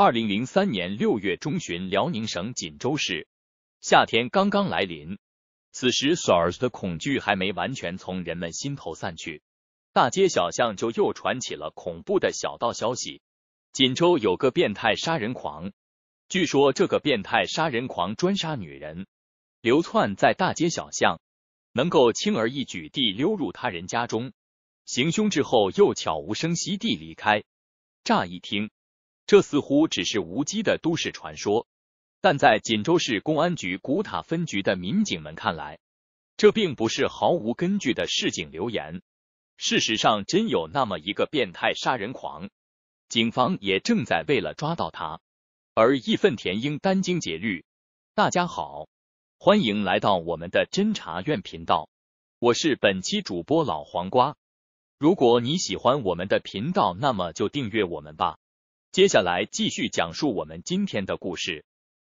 二零零三年六月中旬，辽宁省锦州市夏天刚刚来临。此时，SARS 的恐惧还没完全从人们心头散去，大街小巷就又传起了恐怖的小道消息：锦州有个变态杀人狂。据说，这个变态杀人狂专杀女人，流窜在大街小巷，能够轻而易举地溜入他人家中，行凶之后又悄无声息地离开。乍一听，这似乎只是无稽的都市传说，但在锦州市公安局古塔分局的民警们看来，这并不是毫无根据的市井流言。事实上，真有那么一个变态杀人狂，警方也正在为了抓到他而义愤填膺、殚精竭虑。大家好，欢迎来到我们的侦查院频道，我是本期主播老黄瓜。如果你喜欢我们的频道，那么就订阅我们吧。接下来继续讲述我们今天的故事。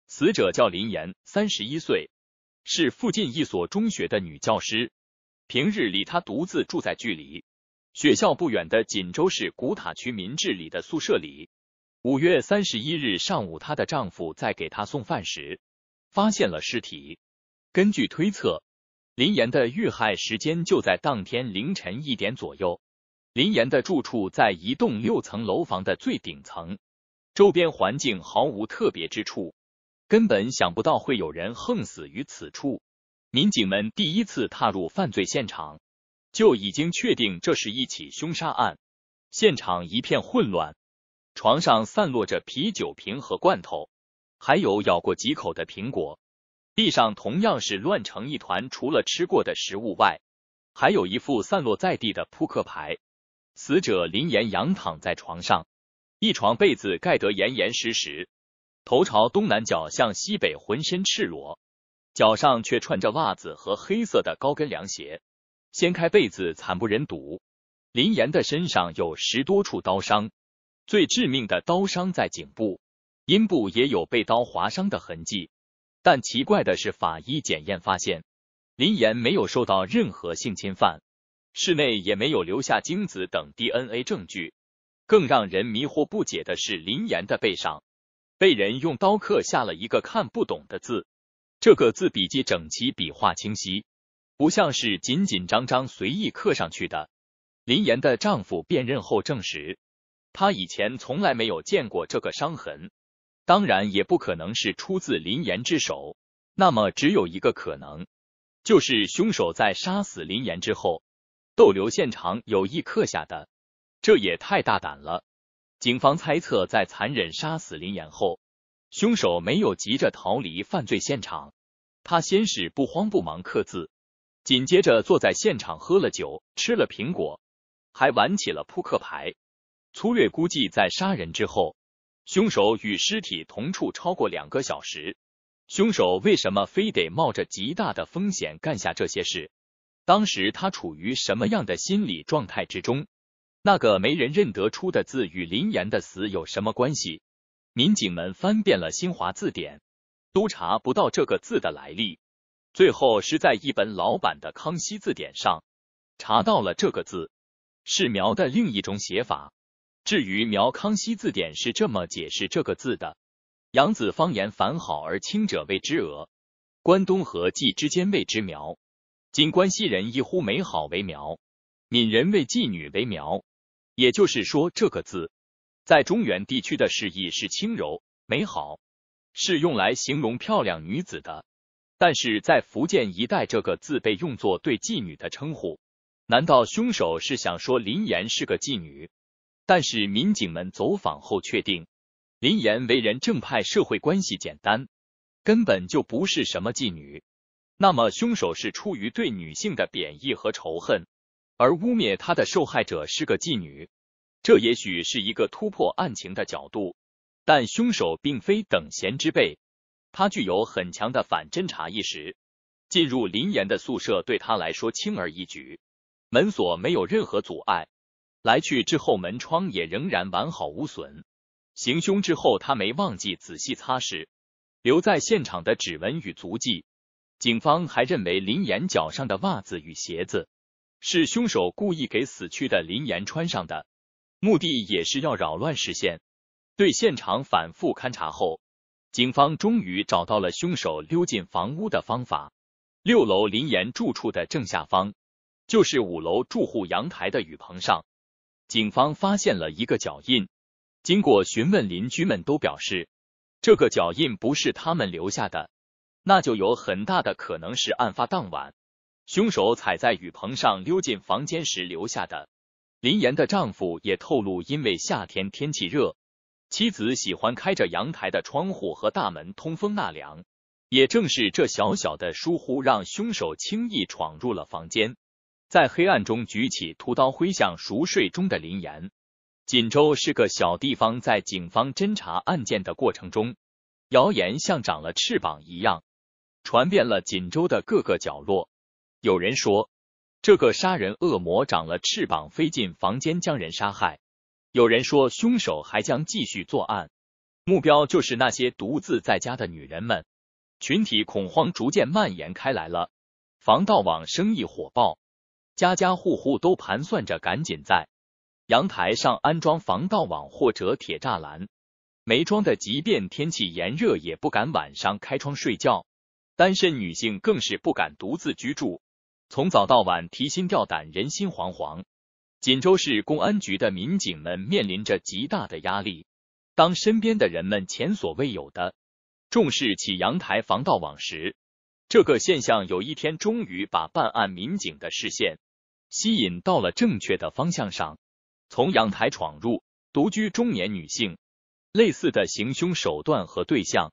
死者叫林岩，三十一岁，是附近一所中学的女教师。平日里，她独自住在距离学校不远的锦州市古塔区民治里的宿舍里。五月三十一日上午，她的丈夫在给她送饭时发现了尸体。根据推测，林岩的遇害时间就在当天凌晨一点左右。林岩的住处在一栋六层楼房的最顶层，周边环境毫无特别之处，根本想不到会有人横死于此处。民警们第一次踏入犯罪现场，就已经确定这是一起凶杀案。现场一片混乱，床上散落着啤酒瓶和罐头，还有咬过几口的苹果；地上同样是乱成一团，除了吃过的食物外，还有一副散落在地的扑克牌。死者林岩仰躺在床上，一床被子盖得严严实实，头朝东南角向西北，浑身赤裸，脚上却穿着袜子和黑色的高跟凉鞋。掀开被子，惨不忍睹。林岩的身上有十多处刀伤，最致命的刀伤在颈部，阴部也有被刀划伤的痕迹。但奇怪的是，法医检验发现，林岩没有受到任何性侵犯。室内也没有留下精子等 DNA 证据。更让人迷惑不解的是，林岩的背上被人用刀刻下了一个看不懂的字。这个字笔迹整齐，笔画清晰，不像是紧紧张张随意刻上去的。林岩的丈夫辨认后证实，他以前从来没有见过这个伤痕，当然也不可能是出自林岩之手。那么，只有一个可能，就是凶手在杀死林岩之后。逗留现场有意刻下的，这也太大胆了。警方猜测，在残忍杀死林岩后，凶手没有急着逃离犯罪现场，他先是不慌不忙刻字，紧接着坐在现场喝了酒，吃了苹果，还玩起了扑克牌。粗略估计，在杀人之后，凶手与尸体同处超过两个小时。凶手为什么非得冒着极大的风险干下这些事？当时他处于什么样的心理状态之中？那个没人认得出的字与林岩的死有什么关系？民警们翻遍了新华字典，都查不到这个字的来历。最后是在一本老版的《康熙字典》上查到了这个字，是“苗”的另一种写法。至于《苗康熙字典》是这么解释这个字的：扬子方言凡好而轻者谓之俄，关东和冀之间谓之苗。今关西人一呼美好为苗，闽人为妓女为苗。也就是说，这个字在中原地区的释义是轻柔、美好，是用来形容漂亮女子的。但是在福建一带，这个字被用作对妓女的称呼。难道凶手是想说林岩是个妓女？但是民警们走访后确定，林岩为人正派，社会关系简单，根本就不是什么妓女。那么，凶手是出于对女性的贬义和仇恨而污蔑他的受害者是个妓女，这也许是一个突破案情的角度。但凶手并非等闲之辈，他具有很强的反侦查意识。进入林岩的宿舍对他来说轻而易举，门锁没有任何阻碍，来去之后门窗也仍然完好无损。行凶之后，他没忘记仔细擦拭留在现场的指纹与足迹。警方还认为，林岩脚上的袜子与鞋子是凶手故意给死去的林岩穿上的，目的也是要扰乱视线。对现场反复勘查后，警方终于找到了凶手溜进房屋的方法。六楼林岩住处的正下方，就是五楼住户阳台的雨棚上，警方发现了一个脚印。经过询问，邻居们都表示，这个脚印不是他们留下的。那就有很大的可能是案发当晚，凶手踩在雨棚上溜进房间时留下的。林岩的丈夫也透露，因为夏天天气热，妻子喜欢开着阳台的窗户和大门通风纳凉。也正是这小小的疏忽，让凶手轻易闯入了房间，在黑暗中举起屠刀挥向熟睡中的林岩。锦州是个小地方，在警方侦查案件的过程中，谣言像长了翅膀一样。传遍了锦州的各个角落。有人说，这个杀人恶魔长了翅膀，飞进房间将人杀害；有人说，凶手还将继续作案，目标就是那些独自在家的女人们。群体恐慌逐渐蔓延开来了，防盗网生意火爆，家家户户都盘算着赶紧在阳台上安装防盗网或者铁栅栏。没装的，即便天气炎热，也不敢晚上开窗睡觉。单身女性更是不敢独自居住，从早到晚提心吊胆，人心惶惶。锦州市公安局的民警们面临着极大的压力。当身边的人们前所未有的重视起阳台防盗网时，这个现象有一天终于把办案民警的视线吸引到了正确的方向上。从阳台闯入独居中年女性，类似的行凶手段和对象。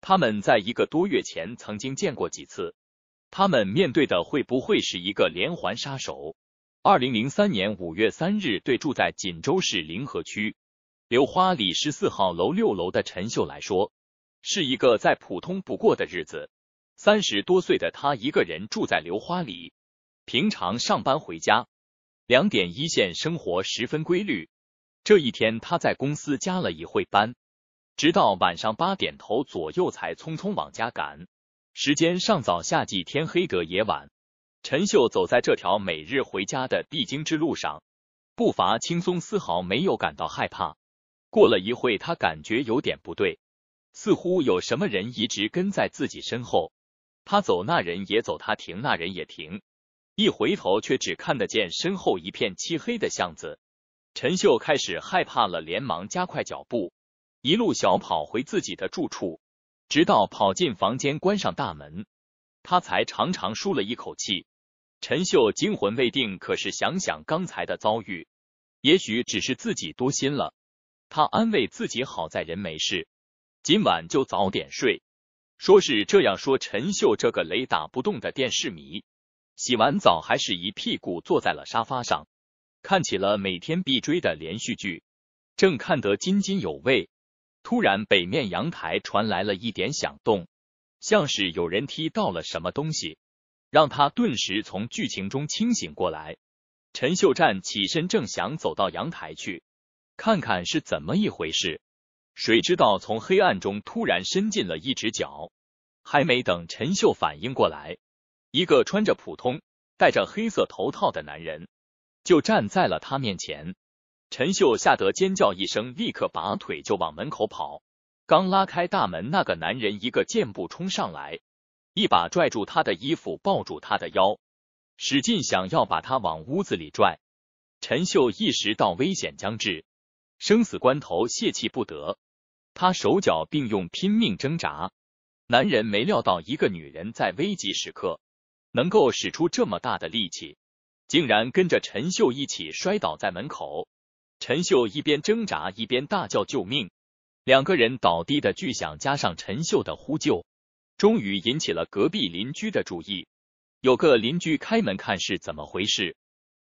他们在一个多月前曾经见过几次？他们面对的会不会是一个连环杀手？二零零三年五月三日，对住在锦州市凌河区流花里十四号楼六楼的陈秀来说，是一个再普通不过的日子。三十多岁的他一个人住在流花里，平常上班回家两点一线，生活十分规律。这一天，他在公司加了一会班。直到晚上八点头左右，才匆匆往家赶。时间尚早，夏季天黑得也晚。陈秀走在这条每日回家的必经之路上，步伐轻松，丝毫没有感到害怕。过了一会，他感觉有点不对，似乎有什么人一直跟在自己身后。他走，那人也走；他停，那人也停。一回头，却只看得见身后一片漆黑的巷子。陈秀开始害怕了，连忙加快脚步。一路小跑回自己的住处，直到跑进房间关上大门，他才长长舒了一口气。陈秀惊魂未定，可是想想刚才的遭遇，也许只是自己多心了。他安慰自己，好在人没事，今晚就早点睡。说是这样说，陈秀这个雷打不动的电视迷，洗完澡还是一屁股坐在了沙发上，看起了每天必追的连续剧，正看得津津有味。突然，北面阳台传来了一点响动，像是有人踢到了什么东西，让他顿时从剧情中清醒过来。陈秀站起身，正想走到阳台去看看是怎么一回事，谁知道从黑暗中突然伸进了一只脚，还没等陈秀反应过来，一个穿着普通、戴着黑色头套的男人就站在了他面前。陈秀吓得尖叫一声，立刻拔腿就往门口跑。刚拉开大门，那个男人一个箭步冲上来，一把拽住他的衣服，抱住他的腰，使劲想要把他往屋子里拽。陈秀意识到危险将至，生死关头泄气不得，他手脚并用拼命挣扎。男人没料到一个女人在危急时刻能够使出这么大的力气，竟然跟着陈秀一起摔倒在门口。陈秀一边挣扎一边大叫救命，两个人倒地的巨响加上陈秀的呼救，终于引起了隔壁邻居的注意。有个邻居开门看是怎么回事，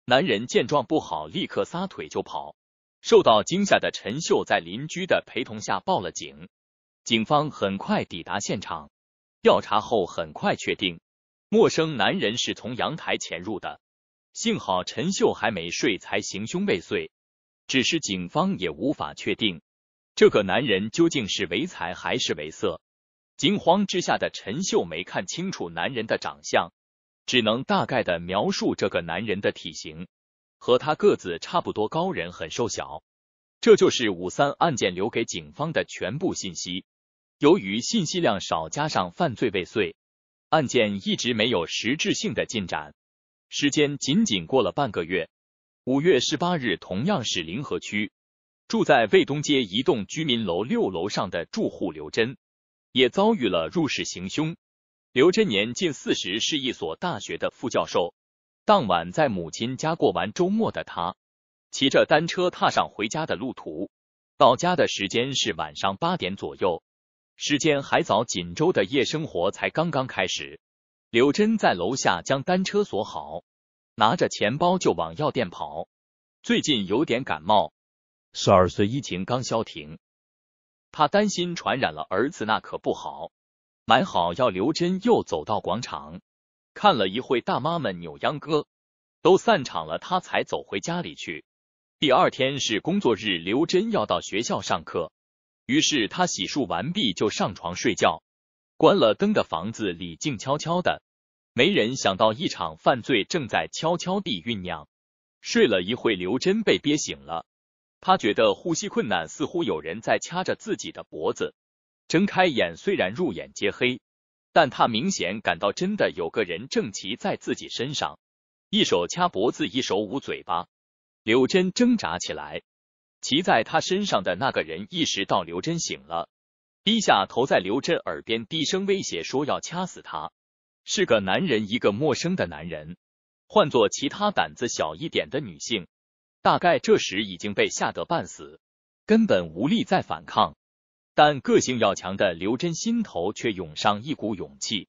男人见状不好，立刻撒腿就跑。受到惊吓的陈秀在邻居的陪同下报了警，警方很快抵达现场，调查后很快确定，陌生男人是从阳台潜入的。幸好陈秀还没睡，才行凶未遂。只是警方也无法确定，这个男人究竟是为财还是为色。惊慌之下的陈秀梅看清楚男人的长相，只能大概的描述这个男人的体型，和他个子差不多高，人很瘦小。这就是五三案件留给警方的全部信息。由于信息量少，加上犯罪未遂，案件一直没有实质性的进展。时间仅仅过了半个月。五月十八日，同样是临河区，住在卫东街一栋居民楼六楼上的住户刘真，也遭遇了入室行凶。刘真年近四十，是一所大学的副教授。当晚在母亲家过完周末的他，骑着单车踏上回家的路途。到家的时间是晚上八点左右，时间还早，锦州的夜生活才刚刚开始。刘真在楼下将单车锁好。拿着钱包就往药店跑，最近有点感冒。十二岁疫情刚消停，他担心传染了儿子那可不好。买好药，刘真又走到广场，看了一会大妈们扭秧歌，都散场了，他才走回家里去。第二天是工作日，刘真要到学校上课，于是他洗漱完毕就上床睡觉。关了灯的房子里静悄悄的。没人想到，一场犯罪正在悄悄地酝酿。睡了一会，刘真被憋醒了。他觉得呼吸困难，似乎有人在掐着自己的脖子。睁开眼，虽然入眼皆黑，但他明显感到真的有个人正骑在自己身上，一手掐脖子，一手捂嘴巴。刘真挣扎起来。骑在他身上的那个人意识到刘真醒了，低下头，在刘真耳边低声威胁说要掐死他。是个男人，一个陌生的男人。换做其他胆子小一点的女性，大概这时已经被吓得半死，根本无力再反抗。但个性要强的刘真心头却涌上一股勇气，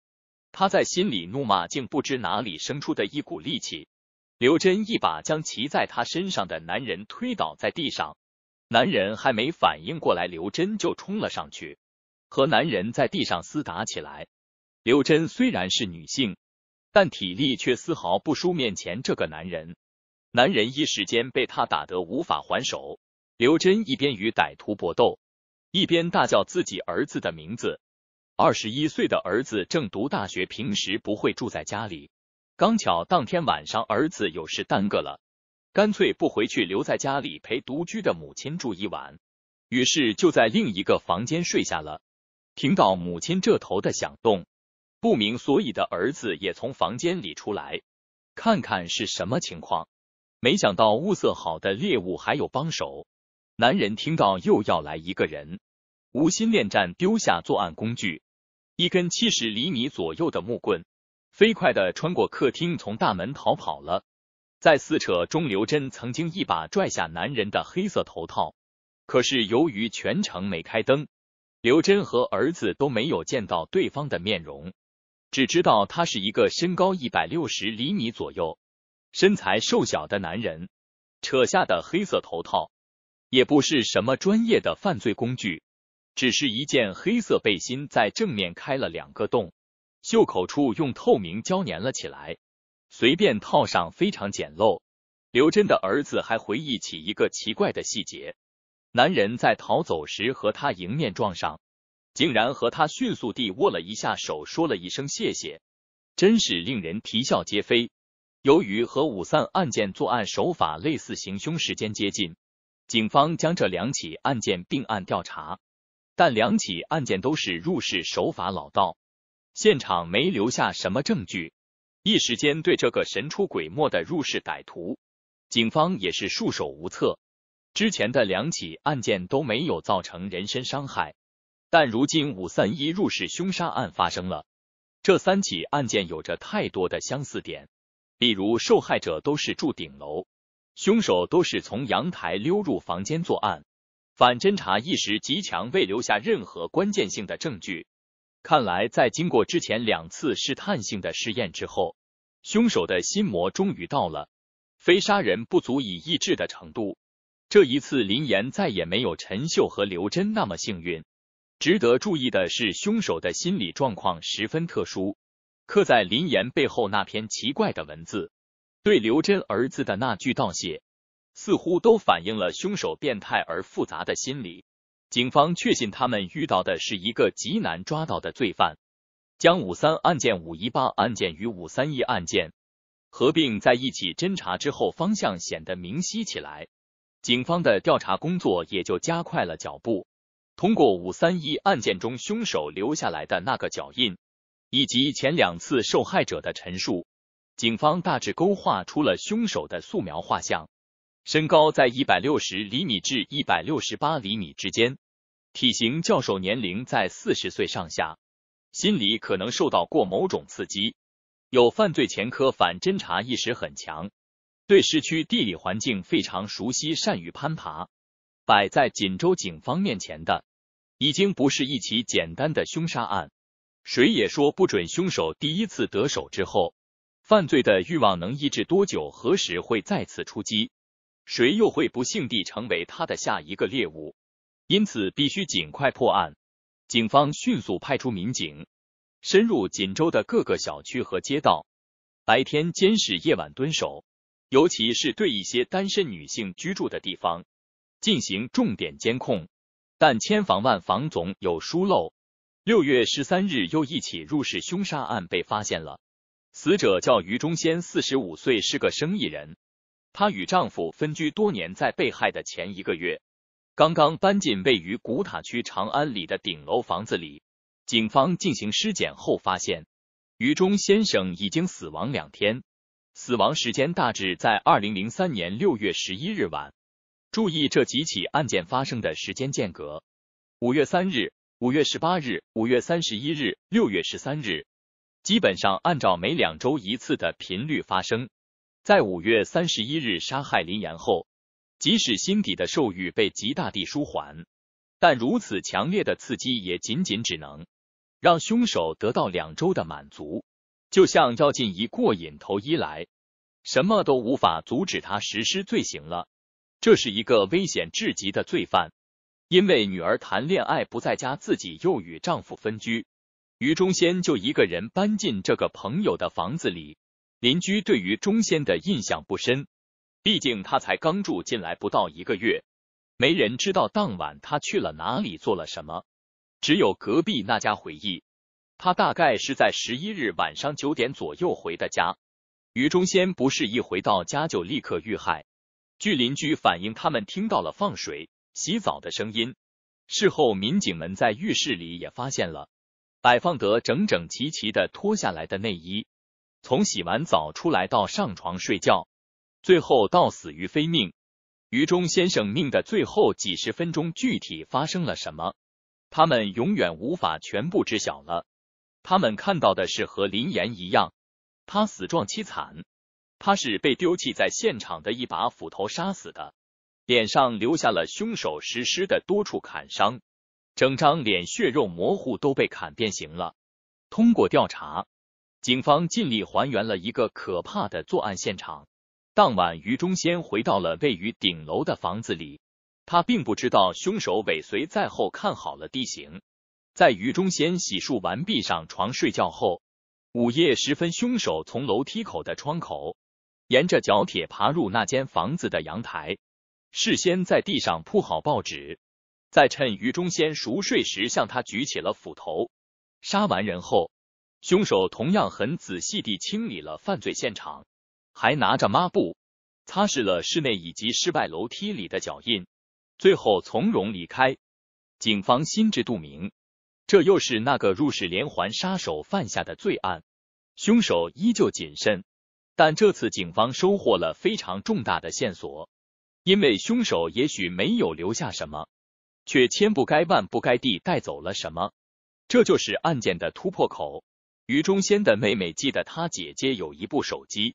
她在心里怒骂，竟不知哪里生出的一股力气。刘真一把将骑在她身上的男人推倒在地上，男人还没反应过来，刘真就冲了上去，和男人在地上厮打起来。刘真虽然是女性，但体力却丝毫不输面前这个男人。男人一时间被他打得无法还手。刘真一边与歹徒搏斗，一边大叫自己儿子的名字。二十一岁的儿子正读大学，平时不会住在家里。刚巧当天晚上儿子有事耽搁了，干脆不回去，留在家里陪独居的母亲住一晚。于是就在另一个房间睡下了。听到母亲这头的响动。不明所以的儿子也从房间里出来，看看是什么情况。没想到物色好的猎物还有帮手。男人听到又要来一个人，无心恋战，丢下作案工具，一根七十厘米左右的木棍，飞快的穿过客厅，从大门逃跑了。在撕扯中，刘真曾经一把拽下男人的黑色头套，可是由于全程没开灯，刘真和儿子都没有见到对方的面容。只知道他是一个身高一百六十厘米左右、身材瘦小的男人。扯下的黑色头套也不是什么专业的犯罪工具，只是一件黑色背心，在正面开了两个洞，袖口处用透明胶粘了起来，随便套上，非常简陋。刘真的儿子还回忆起一个奇怪的细节：男人在逃走时和他迎面撞上。竟然和他迅速地握了一下手，说了一声谢谢，真是令人啼笑皆非。由于和五散案件作案手法类似，行凶时间接近，警方将这两起案件并案调查。但两起案件都是入室手法老道，现场没留下什么证据，一时间对这个神出鬼没的入室歹徒，警方也是束手无策。之前的两起案件都没有造成人身伤害。但如今五三一入室凶杀案发生了，这三起案件有着太多的相似点，比如受害者都是住顶楼，凶手都是从阳台溜入房间作案，反侦查意识极强，未留下任何关键性的证据。看来在经过之前两次试探性的试验之后，凶手的心魔终于到了非杀人不足以抑制的程度。这一次林岩再也没有陈秀和刘真那么幸运。值得注意的是，凶手的心理状况十分特殊。刻在林岩背后那篇奇怪的文字，对刘真儿子的那句道谢，似乎都反映了凶手变态而复杂的心理。警方确信，他们遇到的是一个极难抓到的罪犯。将五三案件、五一八案件与五三一案件合并在一起侦查之后，方向显得明晰起来，警方的调查工作也就加快了脚步。通过五三一案件中凶手留下来的那个脚印，以及前两次受害者的陈述，警方大致勾画出了凶手的素描画像：身高在一百六十厘米至一百六十八厘米之间，体型较瘦，年龄在四十岁上下，心理可能受到过某种刺激，有犯罪前科，反侦查意识很强，对市区地理环境非常熟悉，善于攀爬。摆在锦州警方面前的。已经不是一起简单的凶杀案，谁也说不准凶手第一次得手之后，犯罪的欲望能抑制多久，何时会再次出击，谁又会不幸地成为他的下一个猎物。因此，必须尽快破案。警方迅速派出民警，深入锦州的各个小区和街道，白天监视，夜晚蹲守，尤其是对一些单身女性居住的地方进行重点监控。但千防万防总有疏漏。六月十三日，又一起入室凶杀案被发现了。死者叫于中先，四十五岁，是个生意人。她与丈夫分居多年，在被害的前一个月，刚刚搬进位于古塔区长安里的顶楼房子里。警方进行尸检后发现，于中先生已经死亡两天，死亡时间大致在二零零三年六月十一日晚。注意这几起案件发生的时间间隔：五月三日、五月十八日、五月三十一日、六月十三日，基本上按照每两周一次的频率发生。在五月三十一日杀害林岩后，即使心底的兽欲被极大地舒缓，但如此强烈的刺激也仅仅只能让凶手得到两周的满足。就像赵进一过瘾头一来，什么都无法阻止他实施罪行了。这是一个危险至极的罪犯，因为女儿谈恋爱不在家，自己又与丈夫分居，于忠仙就一个人搬进这个朋友的房子里。邻居对于忠仙的印象不深，毕竟他才刚住进来不到一个月，没人知道当晚他去了哪里做了什么。只有隔壁那家回忆，他大概是在十一日晚上九点左右回的家。于忠仙不是一回到家就立刻遇害。据邻居反映，他们听到了放水、洗澡的声音。事后，民警们在浴室里也发现了摆放得整整齐齐的脱下来的内衣。从洗完澡出来到上床睡觉，最后到死于非命，于中先生命的最后几十分钟具体发生了什么，他们永远无法全部知晓了。他们看到的是和林岩一样，他死状凄惨。他是被丢弃在现场的一把斧头杀死的，脸上留下了凶手实施的多处砍伤，整张脸血肉模糊，都被砍变形了。通过调查，警方尽力还原了一个可怕的作案现场。当晚，于中先回到了位于顶楼的房子里，他并不知道凶手尾随在后，看好了地形。在于中先洗漱完毕上床睡觉后，午夜时分，凶手从楼梯口的窗口。沿着角铁爬入那间房子的阳台，事先在地上铺好报纸，再趁于中先熟睡时向他举起了斧头。杀完人后，凶手同样很仔细地清理了犯罪现场，还拿着抹布擦拭了室内以及室外楼梯里的脚印。最后从容离开。警方心知肚明，这又是那个入室连环杀手犯下的罪案。凶手依旧谨慎。但这次警方收获了非常重大的线索，因为凶手也许没有留下什么，却千不该万不该地带走了什么，这就是案件的突破口。于中先的妹妹记得她姐姐有一部手机，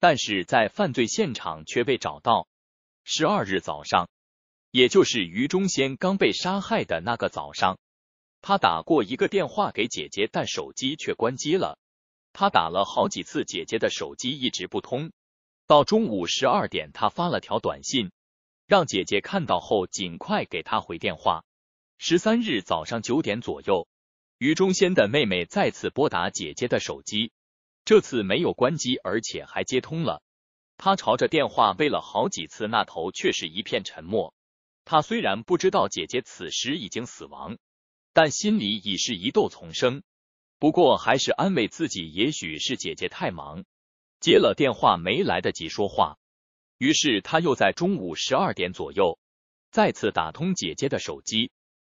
但是在犯罪现场却被找到。十二日早上，也就是于中先刚被杀害的那个早上，她打过一个电话给姐姐，但手机却关机了。他打了好几次姐姐的手机，一直不通。到中午十二点，他发了条短信，让姐姐看到后尽快给他回电话。十三日早上九点左右，于中先的妹妹再次拨打姐姐的手机，这次没有关机，而且还接通了。他朝着电话喂了好几次，那头却是一片沉默。他虽然不知道姐姐此时已经死亡，但心里已是疑窦丛生。不过还是安慰自己，也许是姐姐太忙，接了电话没来得及说话。于是他又在中午十二点左右再次打通姐姐的手机。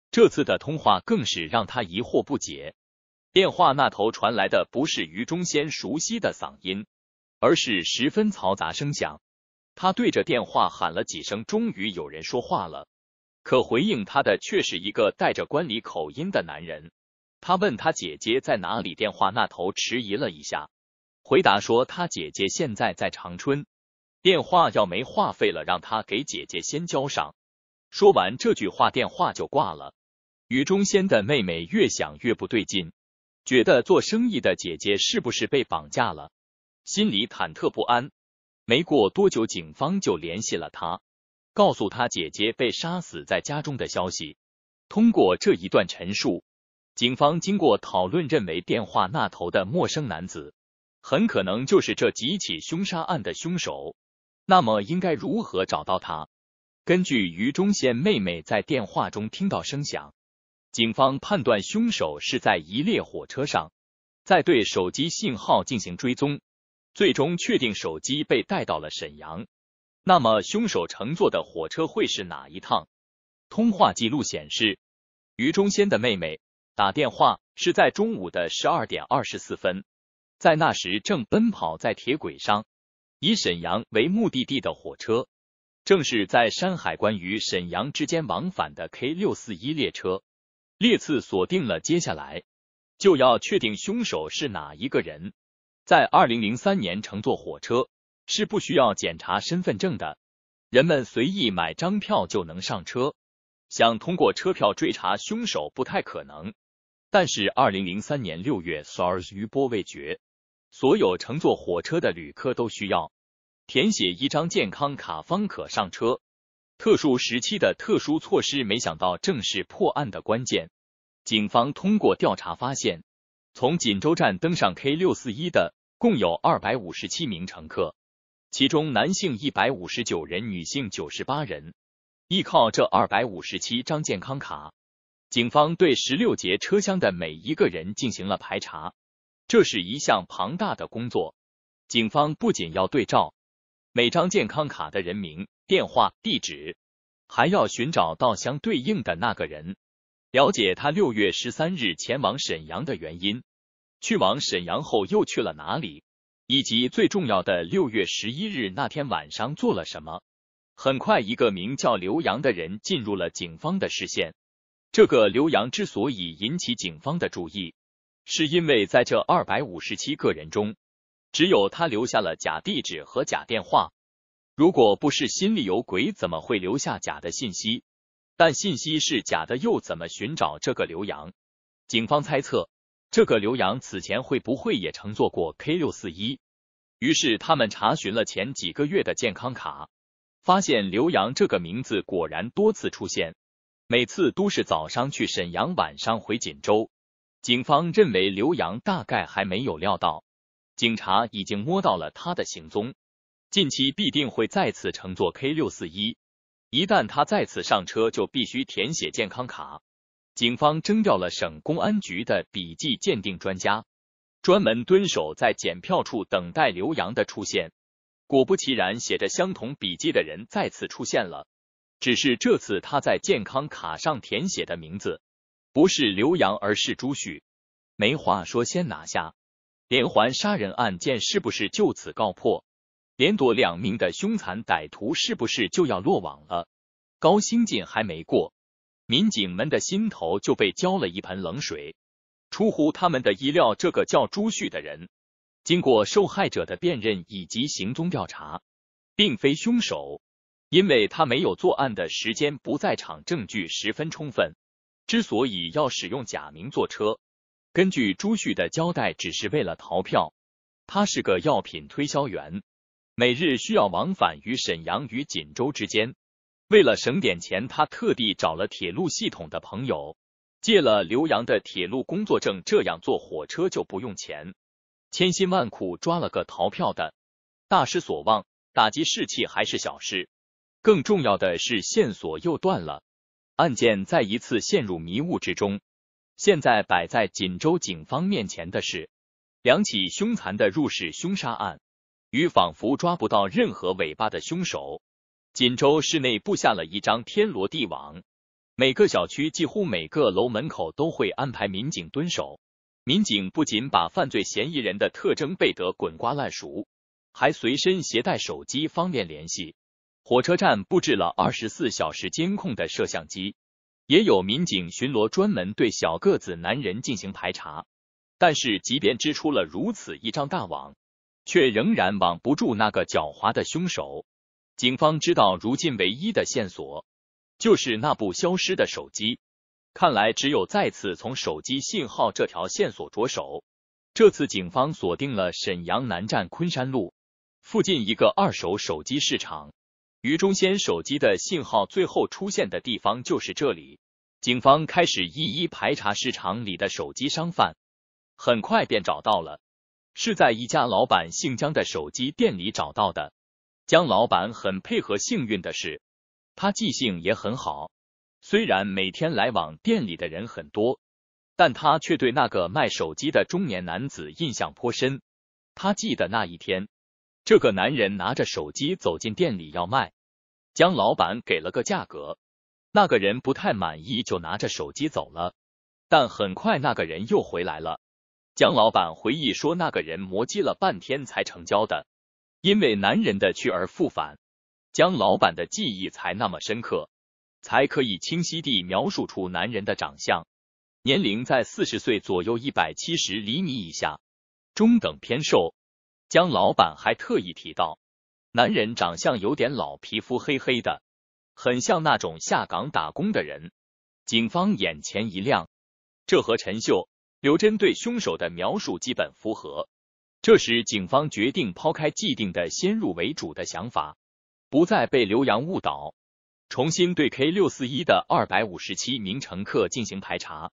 这次的通话更是让他疑惑不解，电话那头传来的不是于中仙熟悉的嗓音，而是十分嘈杂声响。他对着电话喊了几声，终于有人说话了，可回应他的却是一个带着官里口音的男人。他问他姐姐在哪里，电话那头迟疑了一下，回答说他姐姐现在在长春，电话要没话费了，让他给姐姐先交上。说完这句话，电话就挂了。于中仙的妹妹越想越不对劲，觉得做生意的姐姐是不是被绑架了，心里忐忑不安。没过多久，警方就联系了他，告诉他姐姐被杀死在家中的消息。通过这一段陈述。警方经过讨论，认为电话那头的陌生男子很可能就是这几起凶杀案的凶手。那么应该如何找到他？根据于忠先妹妹在电话中听到声响，警方判断凶手是在一列火车上，在对手机信号进行追踪，最终确定手机被带到了沈阳。那么凶手乘坐的火车会是哪一趟？通话记录显示，于忠先的妹妹。打电话是在中午的十二点二十四分，在那时正奔跑在铁轨上。以沈阳为目的地的火车，正是在山海关与沈阳之间往返的 K 六四一列车。列次锁定了，接下来就要确定凶手是哪一个人。在二零零三年乘坐火车是不需要检查身份证的，人们随意买张票就能上车。想通过车票追查凶手不太可能。但是，二零零三年六月，SARS 余波未绝，所有乘坐火车的旅客都需要填写一张健康卡方可上车。特殊时期的特殊措施，没想到正是破案的关键。警方通过调查发现，从锦州站登上 K 六四一的共有二百五十七名乘客，其中男性一百五十九人，女性九十八人。依靠这二百五十七张健康卡。警方对十六节车厢的每一个人进行了排查，这是一项庞大的工作。警方不仅要对照每张健康卡的人名、电话、地址，还要寻找到相对应的那个人，了解他六月十三日前往沈阳的原因，去往沈阳后又去了哪里，以及最重要的，六月十一日那天晚上做了什么。很快，一个名叫刘洋的人进入了警方的视线。这个刘洋之所以引起警方的注意，是因为在这二百五十七个人中，只有他留下了假地址和假电话。如果不是心里有鬼，怎么会留下假的信息？但信息是假的，又怎么寻找这个刘洋？警方猜测，这个刘洋此前会不会也乘坐过 K 六四一？于是他们查询了前几个月的健康卡，发现刘洋这个名字果然多次出现。每次都是早上去沈阳，晚上回锦州。警方认为刘洋大概还没有料到，警察已经摸到了他的行踪，近期必定会再次乘坐 K 六四一。一旦他再次上车，就必须填写健康卡。警方征调了省公安厅的笔迹鉴定专家，专门蹲守在检票处等待刘洋的出现。果不其然，写着相同笔迹的人再次出现了。只是这次他在健康卡上填写的名字不是刘洋，而是朱旭。没话说，先拿下。连环杀人案件是不是就此告破？连夺两名的凶残歹徒是不是就要落网了？高兴劲还没过，民警们的心头就被浇了一盆冷水。出乎他们的意料，这个叫朱旭的人，经过受害者的辨认以及行踪调查，并非凶手。因为他没有作案的时间，不在场证据十分充分。之所以要使用假名坐车，根据朱旭的交代，只是为了逃票。他是个药品推销员，每日需要往返于沈阳与锦州之间。为了省点钱，他特地找了铁路系统的朋友，借了刘洋的铁路工作证，这样坐火车就不用钱。千辛万苦抓了个逃票的，大失所望，打击士气还是小事。更重要的是，线索又断了，案件再一次陷入迷雾之中。现在摆在锦州警方面前的是两起凶残的入室凶杀案与仿佛抓不到任何尾巴的凶手。锦州市内布下了一张天罗地网，每个小区几乎每个楼门口都会安排民警蹲守。民警不仅把犯罪嫌疑人的特征背得滚瓜烂熟，还随身携带手机，方便联系。火车站布置了二十四小时监控的摄像机，也有民警巡逻，专门对小个子男人进行排查。但是，即便织出了如此一张大网，却仍然网不住那个狡猾的凶手。警方知道，如今唯一的线索就是那部消失的手机。看来，只有再次从手机信号这条线索着手。这次，警方锁定了沈阳南站昆山路附近一个二手手机市场。于中先手机的信号最后出现的地方就是这里。警方开始一一排查市场里的手机商贩，很快便找到了，是在一家老板姓江的手机店里找到的。江老板很配合，幸运的是，他记性也很好。虽然每天来往店里的人很多，但他却对那个卖手机的中年男子印象颇深。他记得那一天，这个男人拿着手机走进店里要卖。江老板给了个价格，那个人不太满意，就拿着手机走了。但很快那个人又回来了。姜老板回忆说，那个人磨叽了半天才成交的。因为男人的去而复返，姜老板的记忆才那么深刻，才可以清晰地描述出男人的长相，年龄在四十岁左右，一百七十厘米以下，中等偏瘦。姜老板还特意提到。男人长相有点老，皮肤黑黑的，很像那种下岗打工的人。警方眼前一亮，这和陈秀、刘真对凶手的描述基本符合。这时，警方决定抛开既定的先入为主的想法，不再被刘洋误导，重新对 K 六四一的二百五十七名乘客进行排查。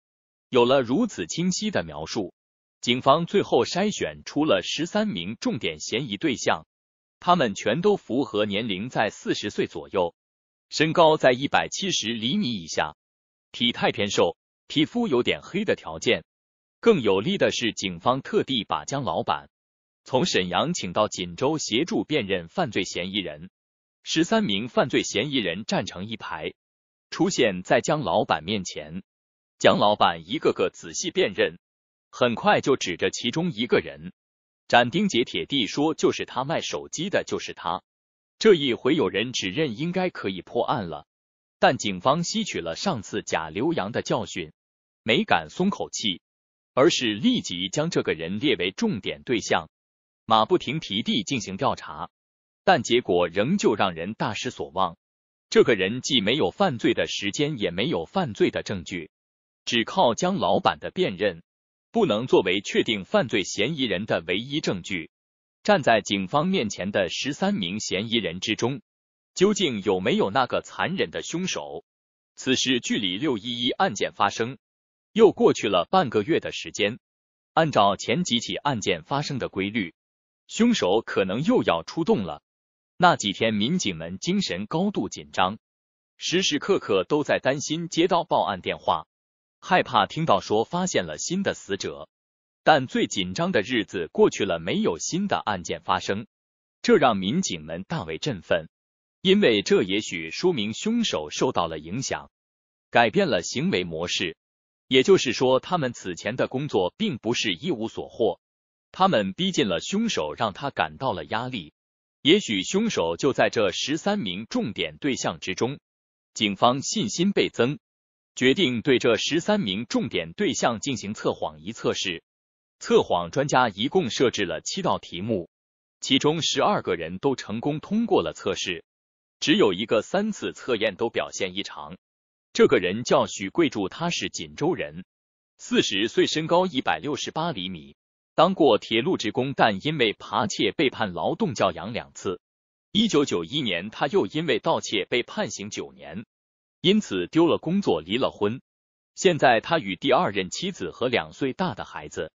有了如此清晰的描述，警方最后筛选出了十三名重点嫌疑对象。他们全都符合年龄在四十岁左右、身高在一百七十厘米以下、体态偏瘦、皮肤有点黑的条件。更有利的是，警方特地把江老板从沈阳请到锦州协助辨认犯罪嫌疑人。十三名犯罪嫌疑人站成一排，出现在江老板面前。江老板一个个仔细辨认，很快就指着其中一个人。斩钉截铁地说：“就是他卖手机的，就是他。”这一回有人指认，应该可以破案了。但警方吸取了上次假刘洋的教训，没敢松口气，而是立即将这个人列为重点对象，马不停蹄地进行调查。但结果仍旧让人大失所望。这个人既没有犯罪的时间，也没有犯罪的证据，只靠江老板的辨认。不能作为确定犯罪嫌疑人的唯一证据。站在警方面前的十三名嫌疑人之中，究竟有没有那个残忍的凶手？此时距离六一一案件发生又过去了半个月的时间。按照前几起案件发生的规律，凶手可能又要出动了。那几天，民警们精神高度紧张，时时刻刻都在担心接到报案电话。害怕听到说发现了新的死者，但最紧张的日子过去了，没有新的案件发生，这让民警们大为振奋，因为这也许说明凶手受到了影响，改变了行为模式，也就是说，他们此前的工作并不是一无所获，他们逼近了凶手，让他感到了压力，也许凶手就在这十三名重点对象之中，警方信心倍增。决定对这十三名重点对象进行测谎仪测试。测谎专家一共设置了七道题目，其中十二个人都成功通过了测试，只有一个三次测验都表现异常。这个人叫许贵柱，他是锦州人，四十岁，身高一百六十八厘米，当过铁路职工，但因为扒窃被判劳动教养两次。一九九一年，他又因为盗窃被判刑九年。因此丢了工作，离了婚。现在他与第二任妻子和两岁大的孩子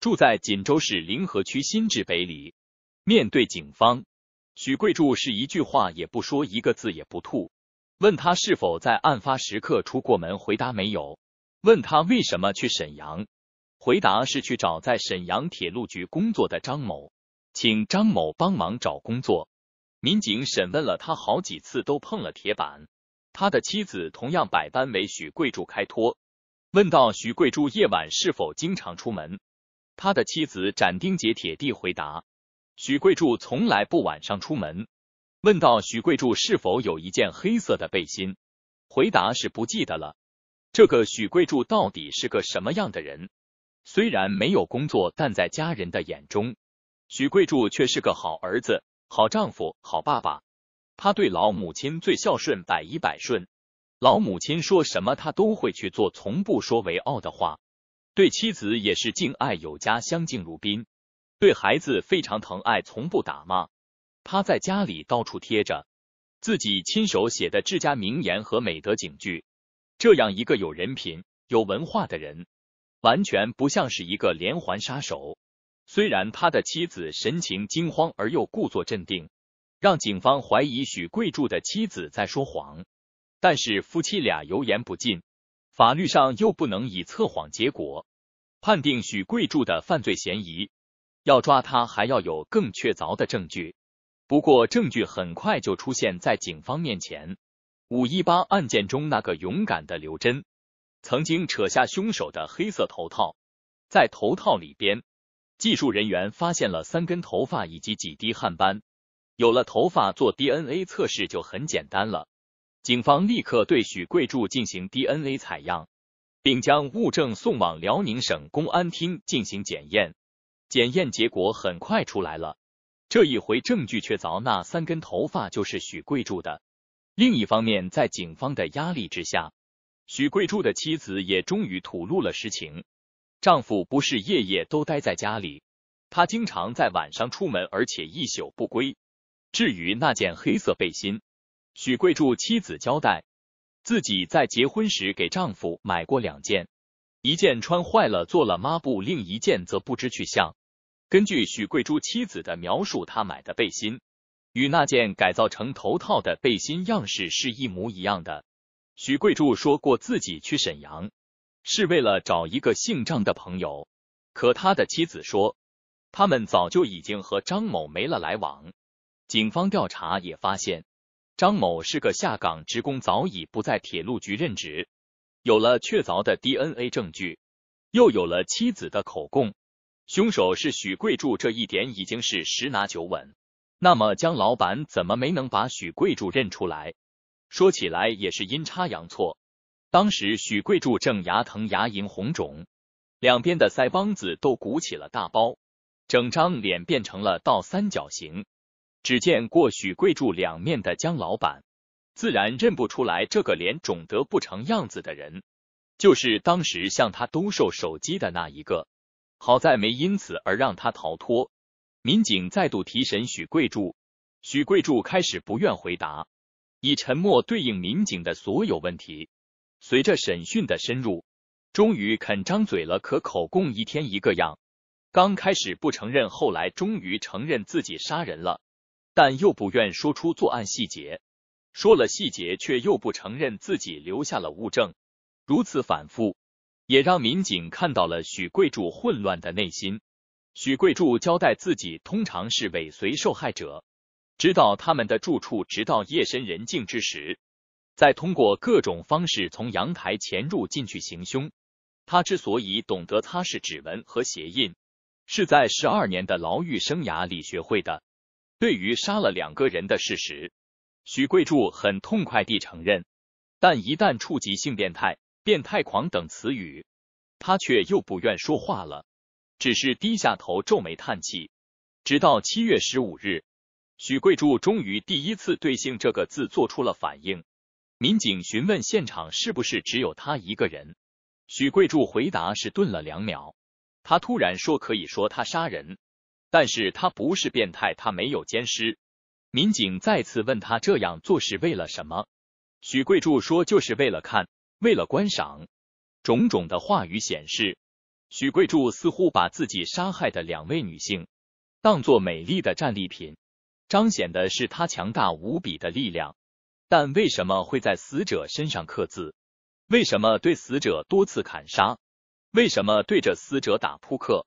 住在锦州市凌河区新治北里。面对警方，许贵柱是一句话也不说，一个字也不吐。问他是否在案发时刻出过门，回答没有。问他为什么去沈阳，回答是去找在沈阳铁路局工作的张某，请张某帮忙找工作。民警审问了他好几次，都碰了铁板。他的妻子同样百般为许桂柱开脱。问到许桂柱夜晚是否经常出门，他的妻子斩钉截铁地回答：许桂柱从来不晚上出门。问到许桂柱是否有一件黑色的背心，回答是不记得了。这个许桂柱到底是个什么样的人？虽然没有工作，但在家人的眼中，许桂柱却是个好儿子、好丈夫、好爸爸。他对老母亲最孝顺，百依百顺，老母亲说什么他都会去做，从不说为傲的话。对妻子也是敬爱有加，相敬如宾。对孩子非常疼爱，从不打骂。他在家里到处贴着自己亲手写的治家名言和美德警句。这样一个有人品、有文化的人，完全不像是一个连环杀手。虽然他的妻子神情惊慌而又故作镇定。让警方怀疑许贵柱的妻子在说谎，但是夫妻俩油盐不进，法律上又不能以测谎结果判定许贵柱的犯罪嫌疑，要抓他还要有更确凿的证据。不过证据很快就出现在警方面前。五一八案件中那个勇敢的刘真，曾经扯下凶手的黑色头套，在头套里边，技术人员发现了三根头发以及几滴汗斑。有了头发做 DNA 测试就很简单了。警方立刻对许贵柱进行 DNA 采样，并将物证送往辽宁省公安厅进行检验。检验结果很快出来了，这一回证据确凿，那三根头发就是许贵柱的。另一方面，在警方的压力之下，许贵柱的妻子也终于吐露了实情：丈夫不是夜夜都待在家里，他经常在晚上出门，而且一宿不归。至于那件黑色背心，许桂柱妻子交代，自己在结婚时给丈夫买过两件，一件穿坏了做了抹布，另一件则不知去向。根据许桂柱妻子的描述，他买的背心与那件改造成头套的背心样式是一模一样的。许桂柱说过自己去沈阳是为了找一个姓张的朋友，可他的妻子说，他们早就已经和张某没了来往。警方调查也发现，张某是个下岗职工，早已不在铁路局任职。有了确凿的 DNA 证据，又有了妻子的口供，凶手是许贵柱这一点已经是十拿九稳。那么江老板怎么没能把许贵柱认出来？说起来也是阴差阳错。当时许贵柱正牙疼，牙龈红肿，两边的腮帮子都鼓起了大包，整张脸变成了倒三角形。只见过许贵柱两面的江老板，自然认不出来这个脸肿得不成样子的人，就是当时向他兜售手机的那一个。好在没因此而让他逃脱。民警再度提审许贵柱，许贵柱开始不愿回答，以沉默对应民警的所有问题。随着审讯的深入，终于肯张嘴了，可口供一天一个样。刚开始不承认，后来终于承认自己杀人了。但又不愿说出作案细节，说了细节却又不承认自己留下了物证，如此反复，也让民警看到了许桂柱混乱的内心。许桂柱交代自己通常是尾随受害者，知道他们的住处，直到夜深人静之时，再通过各种方式从阳台潜入进去行凶。他之所以懂得擦拭指纹和鞋印，是在十二年的牢狱生涯里学会的。对于杀了两个人的事实，许桂柱很痛快地承认，但一旦触及性变态、变态狂等词语，他却又不愿说话了，只是低下头皱眉叹气。直到七月十五日，许桂柱终于第一次对“性”这个字做出了反应。民警询问现场是不是只有他一个人，许桂柱回答是，顿了两秒，他突然说：“可以说他杀人。”但是他不是变态，他没有奸尸。民警再次问他这样做是为了什么？许桂柱说：“就是为了看，为了观赏。”种种的话语显示，许贵柱似乎把自己杀害的两位女性当作美丽的战利品，彰显的是他强大无比的力量。但为什么会在死者身上刻字？为什么对死者多次砍杀？为什么对着死者打扑克？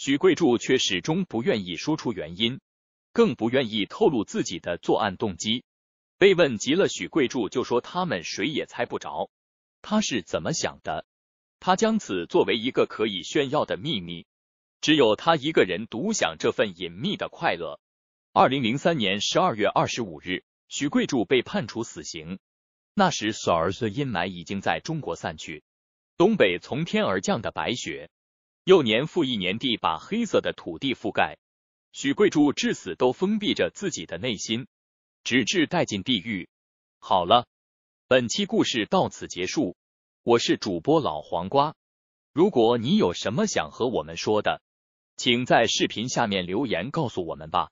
许桂柱却始终不愿意说出原因，更不愿意透露自己的作案动机。被问急了，许桂柱就说他们谁也猜不着他是怎么想的。他将此作为一个可以炫耀的秘密，只有他一个人独享这份隐秘的快乐。二零零三年十二月二十五日，许贵柱被判处死刑。那时，索尔月阴霾已经在中国散去，东北从天而降的白雪。又年复一年地把黑色的土地覆盖。许贵柱至死都封闭着自己的内心，直至带进地狱。好了，本期故事到此结束。我是主播老黄瓜。如果你有什么想和我们说的，请在视频下面留言告诉我们吧。